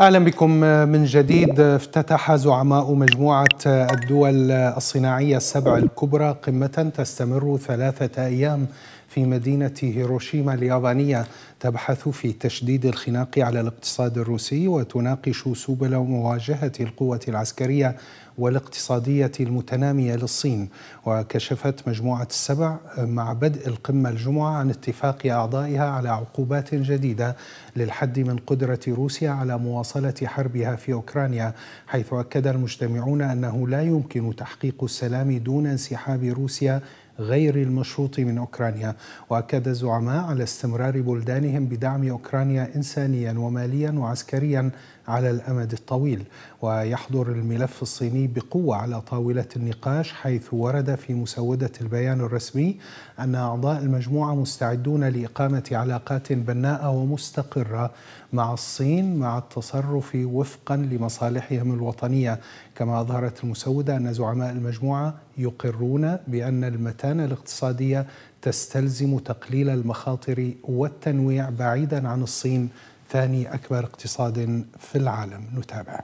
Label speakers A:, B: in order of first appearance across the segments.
A: اهلا بكم من جديد افتتح زعماء مجموعه الدول الصناعيه السبع الكبرى قمه تستمر ثلاثه ايام في مدينه هيروشيما اليابانيه تبحث في تشديد الخناق على الاقتصاد الروسي وتناقش سبل مواجهه القوه العسكريه والاقتصادية المتنامية للصين وكشفت مجموعة السبع مع بدء القمة الجمعة عن اتفاق أعضائها على عقوبات جديدة للحد من قدرة روسيا على مواصلة حربها في أوكرانيا حيث أكد المجتمعون أنه لا يمكن تحقيق السلام دون انسحاب روسيا غير المشروط من أوكرانيا وأكد زعماء على استمرار بلدانهم بدعم أوكرانيا إنسانيا وماليا وعسكريا على الأمد الطويل ويحضر الملف الصيني بقوة على طاولة النقاش حيث ورد في مسودة البيان الرسمي أن أعضاء المجموعة مستعدون لإقامة علاقات بناءة ومستقرة مع الصين مع التصرف وفقا لمصالحهم الوطنية كما أظهرت المسودة أن زعماء المجموعة يقرون بأن المتانة الاقتصادية تستلزم تقليل المخاطر والتنويع بعيدا عن الصين ثاني أكبر اقتصاد في العالم نتابع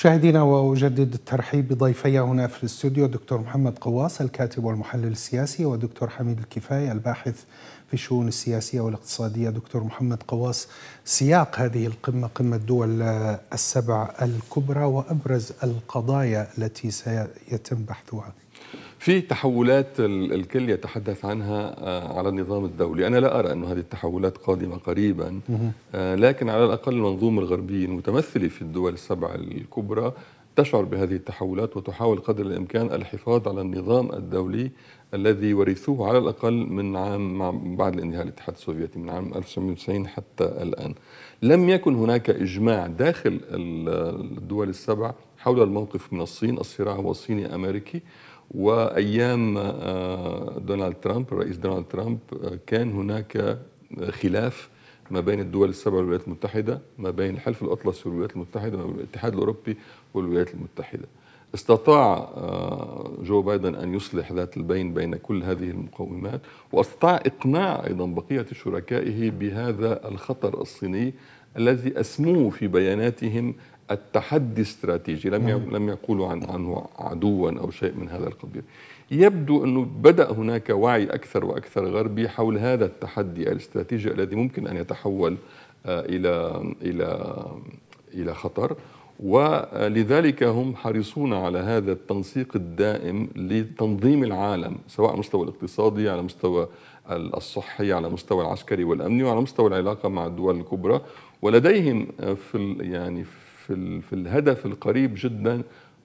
A: مشاهدينا واجدد الترحيب بضيفي هنا في الاستوديو دكتور محمد قواص الكاتب والمحلل السياسي ودكتور حميد الكفايه الباحث في الشؤون السياسيه والاقتصاديه دكتور محمد قواص سياق هذه القمه قمه دول السبع الكبرى وابرز القضايا التي سيتم بحثها
B: في تحولات الكل يتحدث عنها آه، على النظام الدولي أنا لا أرى أن هذه التحولات قادمة قريبا آه، لكن على الأقل المنظومة الغربية المتمثلة في الدول السبع الكبرى تشعر بهذه التحولات وتحاول قدر الإمكان الحفاظ على النظام الدولي الذي ورثوه على الأقل من عام بعد انتهاء الاتحاد السوفيتي من عام 1990 حتى الآن لم يكن هناك إجماع داخل الدول السبع حول الموقف من الصين الصراع هو صيني أمريكي وأيام آه، دونالد ترامب الرئيس دونالد ترامب آه، كان هناك آه، خلاف ما بين الدول السبع والولايات المتحدة ما بين الحلف الأطلسي والولايات المتحدة ما بين الاتحاد الأوروبي والولايات المتحدة استطاع جو بايدن أن يصلح ذات البين بين كل هذه المقومات واستطاع إقناع أيضا بقية شركائه بهذا الخطر الصيني الذي أسموه في بياناتهم التحدي الاستراتيجي لم نعم. لم يقولوا عن عنه عدوا او شيء من هذا القبيل يبدو انه بدا هناك وعي اكثر واكثر غربي حول هذا التحدي الاستراتيجي الذي ممكن ان يتحول آه، الى الى الى خطر ولذلك هم حريصون على هذا التنسيق الدائم لتنظيم العالم سواء على المستوى الاقتصادي على مستوى الصحي على مستوى العسكري والامني وعلى مستوى العلاقه مع الدول الكبرى ولديهم آه، في يعني في في, في الهدف القريب جدا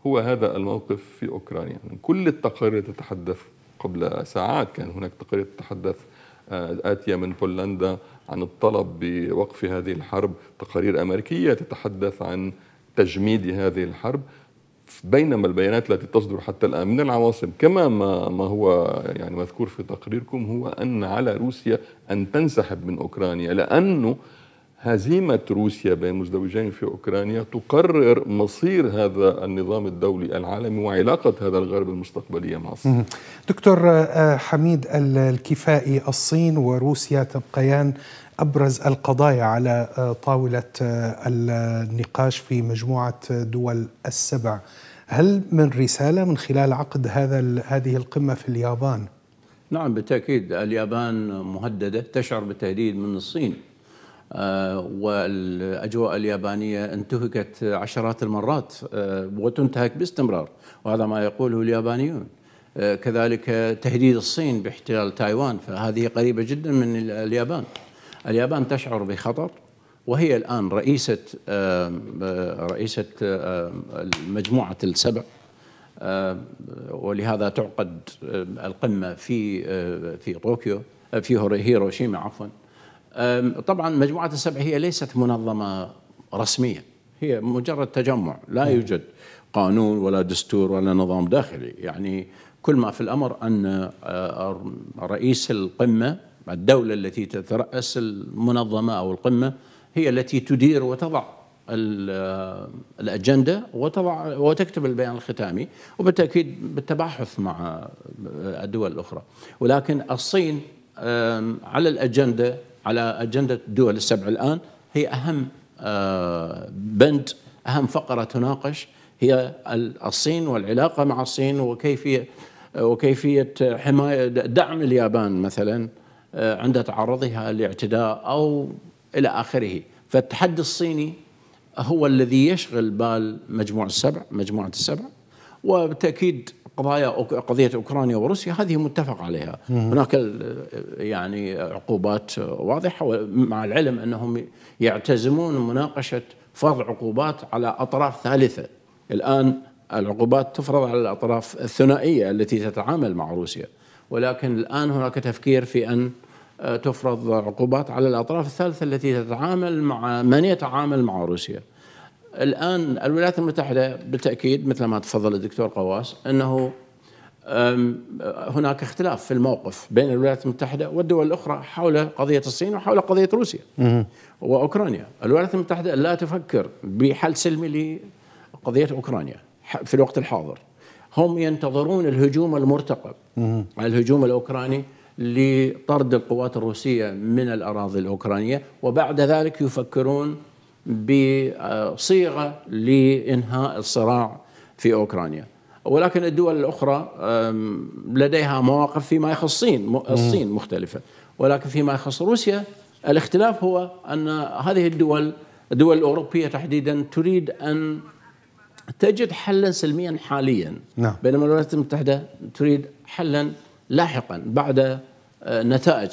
B: هو هذا الموقف في أوكرانيا من كل التقارير تتحدث قبل ساعات كان هناك تقارير تتحدث آه، آتية من بولندا عن الطلب بوقف هذه الحرب تقارير أمريكية تتحدث عن تجميد هذه الحرب بينما البيانات التي تصدر حتى الآن من العواصم كما ما, ما هو يعني مذكور في تقريركم هو أن على روسيا أن تنسحب من أوكرانيا لأنه هزيمة روسيا بين مزدوجين في أوكرانيا تقرر مصير هذا النظام الدولي العالمي وعلاقة هذا الغرب المستقبلية مع الصين
A: دكتور آه، حميد الكفائي الصين وروسيا تبقيان أبرز القضايا على آه، طاولة آه، النقاش في مجموعة دول السبع هل من رسالة من خلال عقد هذا هذه القمة في اليابان؟
C: نعم بالتأكيد اليابان مهددة تشعر بالتهديد من الصين آه، والاجواء اليابانيه انتهكت عشرات المرات آه، وتنتهك باستمرار وهذا ما يقوله اليابانيون آه، كذلك تهديد الصين باحتلال تايوان فهذه قريبه جدا من اليابان اليابان تشعر بخطر وهي الان رئيسه رئيسه مجموعه السبع ولهذا تعقد القمه في في طوكيو في هيروشيما عفوا طبعا مجموعة السبع هي ليست منظمة رسمية هي مجرد تجمع لا يوجد قانون ولا دستور ولا نظام داخلي يعني كل ما في الأمر أن آه، رئيس القمة الدولة التي تترأس المنظمة أو القمة هي التي تدير وتضع آه، الأجندة وتضع وتكتب البيان الختامي وبالتأكيد بالتباحث مع آه، الدول الأخرى ولكن الصين على الأجندة على أجندة الدول السبع الآن هي أهم آه، بند أهم فقرة تناقش هي الصين والعلاقة مع الصين وكيفية آه، وكيفية حماية دعم اليابان مثلا آه، عند تعرضها لاعتداء أو إلى آخره فالتحدي الصيني هو الذي يشغل بال مجموعة السبع مجموعة السبع وبالتأكيد قضايا قضيه اوكرانيا وروسيا هذه متفق عليها هناك يعني عقوبات واضحه مع العلم انهم يعتزمون مناقشه فرض عقوبات على اطراف ثالثه الان العقوبات تفرض على الاطراف الثنائيه التي تتعامل مع روسيا ولكن الان هناك تفكير في ان آه، تفرض عقوبات على الاطراف الثالثه التي تتعامل مع من يتعامل مع روسيا الآن الولايات المتحدة بالتأكيد مثل ما تفضل الدكتور قواس أنه هناك اختلاف في الموقف بين الولايات المتحدة والدول الأخرى حول قضية الصين وحول قضية روسيا وأوكرانيا الولايات المتحدة لا تفكر بحل سلمي لقضية أوكرانيا في الوقت الحاضر هم ينتظرون الهجوم المرتقب الهجوم الأوكراني لطرد القوات الروسية من الأراضي الأوكرانية وبعد ذلك يفكرون بصيغه لانهاء الصراع في اوكرانيا ولكن الدول الاخرى لديها مواقف فيما يخص الصين الصين مختلفه ولكن فيما يخص روسيا الاختلاف هو ان هذه الدول الدول الاوروبيه تحديدا تريد ان تجد حلا سلميا حاليا نعم. بينما الولايات المتحده تريد حلا لاحقا بعد آه، نتائج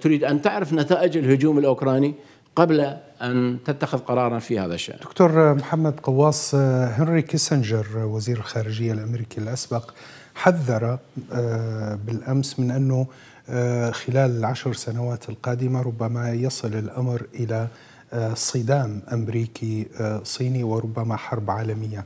C: تريد ان تعرف نتائج الهجوم الاوكراني قبل أن تتخذ قرارا في هذا الشأن
A: دكتور محمد قواص آه، هنري كيسنجر آه، وزير الخارجية الأمريكي الأسبق حذر آه، بالأمس من أنه خلال العشر سنوات القادمة ربما يصل الأمر إلى صدام أمريكي صيني وربما حرب عالمية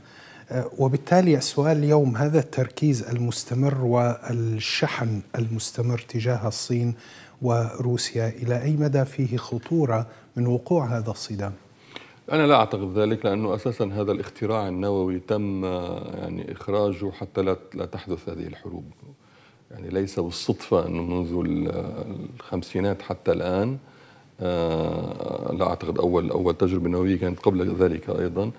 A: وبالتالي السؤال اليوم هذا التركيز المستمر والشحن المستمر تجاه الصين وروسيا إلى أي مدى فيه خطورة من وقوع هذا الصدام؟
B: أنا لا أعتقد ذلك لأنه أساسا هذا الاختراع النووي تم يعني إخراجه حتى لا لا تحدث هذه الحروب يعني ليس بالصدفة أنه منذ الخمسينات حتى الآن آه، لا أعتقد أول أول تجربة نووية كانت قبل ذلك أيضا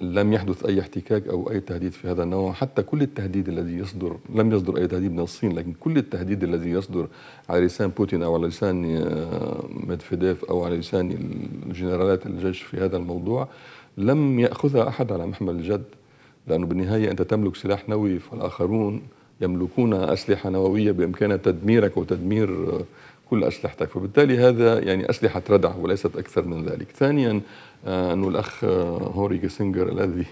B: لم يحدث اي احتكاك او اي تهديد في هذا النوع حتى كل التهديد الذي يصدر لم يصدر اي تهديد من الصين لكن كل التهديد الذي يصدر على لسان بوتين او على لسان آه، ميدفيديف او على لسان الجنرالات الجيش في هذا الموضوع لم ياخذها احد على محمل الجد لانه بالنهايه انت تملك سلاح نووي فالاخرون يملكون أسلحة نووية بإمكانها تدميرك وتدمير آه، كل أسلحتك فبالتالي هذا يعني أسلحة ردع وليست أكثر من ذلك ثانيا آه، انه الأخ آه، هوري كيسنجر الذي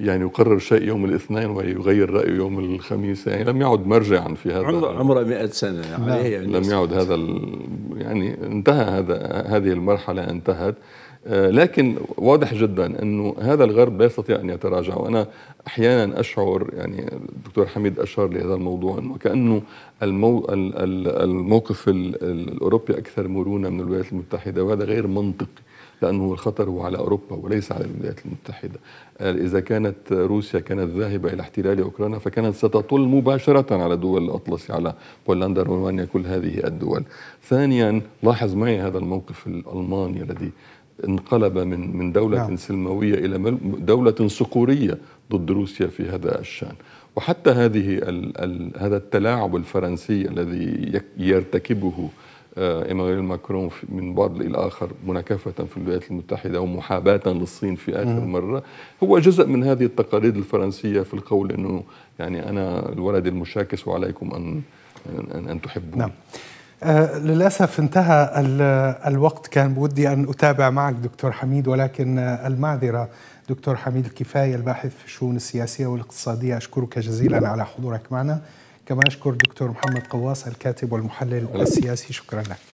B: يعني يقرر شيء يوم الاثنين ويغير رايه يوم الخميس يعني لم يعد مرجعا في هذا عمره عمره 100 سنه يعني, يعني لم يعد هذا يعني انتهى هذا هذه المرحله انتهت آه، لكن واضح جدا انه هذا الغرب لا يستطيع ان يتراجع وانا احيانا اشعر يعني الدكتور حميد اشار لهذا الموضوع انه كانه المو الموقف الاوروبي اكثر مرونه من الولايات المتحده وهذا غير منطقي لأنه الخطر هو على أوروبا وليس على الولايات المتحدة آه، إذا كانت روسيا كانت ذاهبة إلى احتلال أوكرانيا فكانت ستطل مباشرة على دول الاطلسي على بولندا رومانيا كل هذه الدول ثانيا لاحظ معي هذا الموقف الألماني الذي انقلب من من دولة نعم. سلموية إلى دولة صقورية ضد روسيا في هذا الشأن وحتى هذه الـ الـ هذا التلاعب الفرنسي الذي يرتكبه آه، ايمانويل ماكرون من بعض الى اخر مناكفه في الولايات المتحده ومحاباه للصين في اخر مره هو جزء من هذه التقاليد الفرنسيه في القول انه يعني انا الولد المشاكس وعليكم ان ان, أن تحبوا نعم.
A: آه للأسف انتهى الوقت كان بودي أن أتابع معك دكتور حميد ولكن آه، المعذرة دكتور حميد الكفاية الباحث في الشؤون السياسية والاقتصادية أشكرك جزيلا نعم. على حضورك معنا كما أشكر دكتور محمد قواص الكاتب والمحلل السياسي شكرا لك